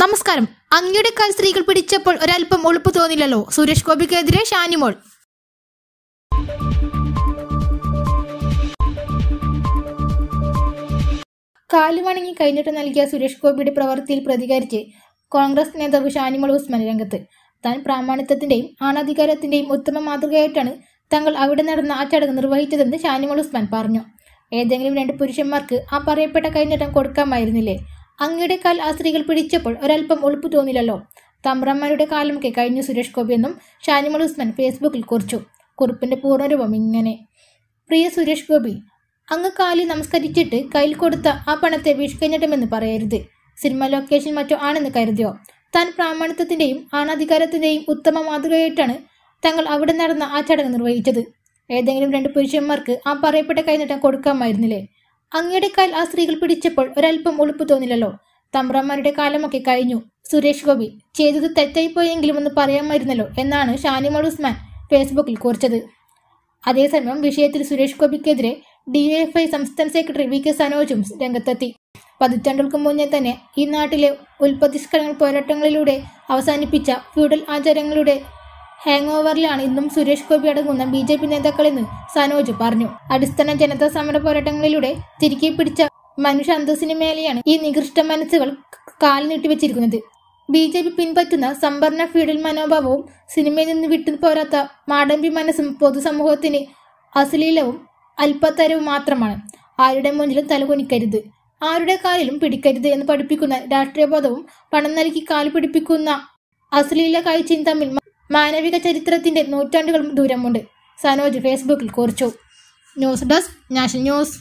നമസ്കാരം അങ്ങയുടെ കാൽ സ്ത്രീകൾ പിടിച്ചപ്പോൾ ഒരല്പം ഒളിപ്പ് തോന്നില്ലല്ലോ സുരേഷ് ഗോപിക്കെതിരെ ഷാനിമോൾ കാലുമണങ്ങി കൈനീട്ടം നൽകിയ സുരേഷ് ഗോപിയുടെ പ്രവൃത്തിയിൽ പ്രതികരിച്ച് കോൺഗ്രസ് നേതാവ് ഷാനിമോൾ ഉസ്മാൻ രംഗത്ത് താൻ പ്രാമാണിത്വത്തിന്റെയും ആണാധികാരത്തിന്റെയും ഉത്തമ മാതൃകയായിട്ടാണ് തങ്ങൾ അവിടെ നടന്ന ആ ചടങ്ങ് നിർവഹിച്ചതെന്ന് ഷാനിമോൾ ഉസ്മാൻ പറഞ്ഞു ഏതെങ്കിലും രണ്ട് പുരുഷന്മാർക്ക് ആ പറയപ്പെട്ട കൈനീട്ടം കൊടുക്കാമായിരുന്നില്ലേ അങ്ങയുടെ കാൽ ആ സ്ത്രീകൾ പിടിച്ചപ്പോൾ ഒരല്പം ഒളിപ്പ് തോന്നില്ലല്ലോ തമ്രമ്മയുടെ കാലമൊക്കെ കഴിഞ്ഞു സുരേഷ് ഗോപി എന്നും ഷാനിമൽ ഉസ്മാൻ ഫേസ്ബുക്കിൽ കുറിച്ചു കുറിപ്പിന്റെ പൂർണ്ണരൂപം ഇങ്ങനെ പ്രിയ സുരേഷ് ഗോപി അങ്ങ് കാലി നമസ്കരിച്ചിട്ട് കയ്യിൽ കൊടുത്ത ആ പണത്തെ വീഴ്ക്കഞ്ഞിട്ടുമെന്ന് പറയരുത് സിനിമ ലൊക്കേഷൻ മറ്റോ ആണെന്ന് കരുതിയോ താൻ പ്രാമാണിത്വത്തിൻ്റെയും ആണാധികാരത്തിൻ്റെയും ഉത്തമ മാതൃകയായിട്ടാണ് തങ്ങൾ അവിടെ നടന്ന ആ ചടങ്ങ് നിർവഹിച്ചത് ഏതെങ്കിലും രണ്ട് പുരുഷന്മാർക്ക് ആ പറയപ്പെട്ട കൈനീട്ടം കൊടുക്കാമായിരുന്നില്ലേ അങ്ങയുടെ കാൽ ആ സ്ത്രീകൾ പിടിച്ചപ്പോൾ ഒരല്പം ഒളിപ്പ് തോന്നില്ലല്ലോ തമ്പ്രമാരുടെ കാലമൊക്കെ കഴിഞ്ഞു സുരേഷ് ഗോപി ചെയ്തത് തെറ്റായിപ്പോയെങ്കിലും ഒന്ന് പറയാമായിരുന്നല്ലോ എന്നാണ് ഷാനിമോൾ ഉസ്മാൻ ഫേസ്ബുക്കിൽ കുറിച്ചത് അതേസമയം വിഷയത്തിൽ സുരേഷ് ഗോപിക്കെതിരെ ഐ സംസ്ഥാന സെക്രട്ടറി വി കെ സനോജും രംഗത്തെത്തി പതിറ്റാണ്ടുകൾക്ക് മുന്നേ തന്നെ ഈ നാട്ടിലെ ഉൽപ്പതിഷ്കരണ പോരാട്ടങ്ങളിലൂടെ അവസാനിപ്പിച്ച ഫ്യൂഡൽ ആചാരങ്ങളുടെ ഹാങ് ഓവറിലാണ് ഇന്നും സുരേഷ് ഗോപി അടങ്ങുന്ന ബി ജെ പി നേതാക്കളെന്ന് സനോജ് പറഞ്ഞു അടിസ്ഥാന ജനതാ സമര പോരാട്ടങ്ങളിലൂടെ തിരികെ പിടിച്ച മനുഷ്യ അന്തസ്സിന് മേലെയാണ് ഈ നികൃഷ്ട മനസ്സുകൾ കാൽ നീട്ടിവെച്ചിരിക്കുന്നത് ബി ജെ പി പിൻപറ്റുന്ന സംഭരണ ഫീഡൽ മനോഭാവവും സിനിമയിൽ നിന്ന് വിട്ടു പോരാത്ത മാടമ്പി മനസ്സും പൊതുസമൂഹത്തിന് അശ്ലീലവും അല്പത്തരവും മാത്രമാണ് ആരുടെ മുന്നിലും തലകുനിക്കരുത് ആരുടെ കാലിലും പിടിക്കരുത് എന്ന് പഠിപ്പിക്കുന്ന രാഷ്ട്രീയബോധവും പണം നൽകി കാലു പിടിപ്പിക്കുന്ന അശ്ലീല കാഴ്ചയും തമ്മിൽ മാനവിക ചരിത്രത്തിന്റെ നൂറ്റാണ്ടുകൾ ദൂരമുണ്ട് സനോജ് ഫേസ്ബുക്കിൽ കുറിച്ചു ന്യൂസ് ഡെസ്ക് നാഷണൽ ന്യൂസ്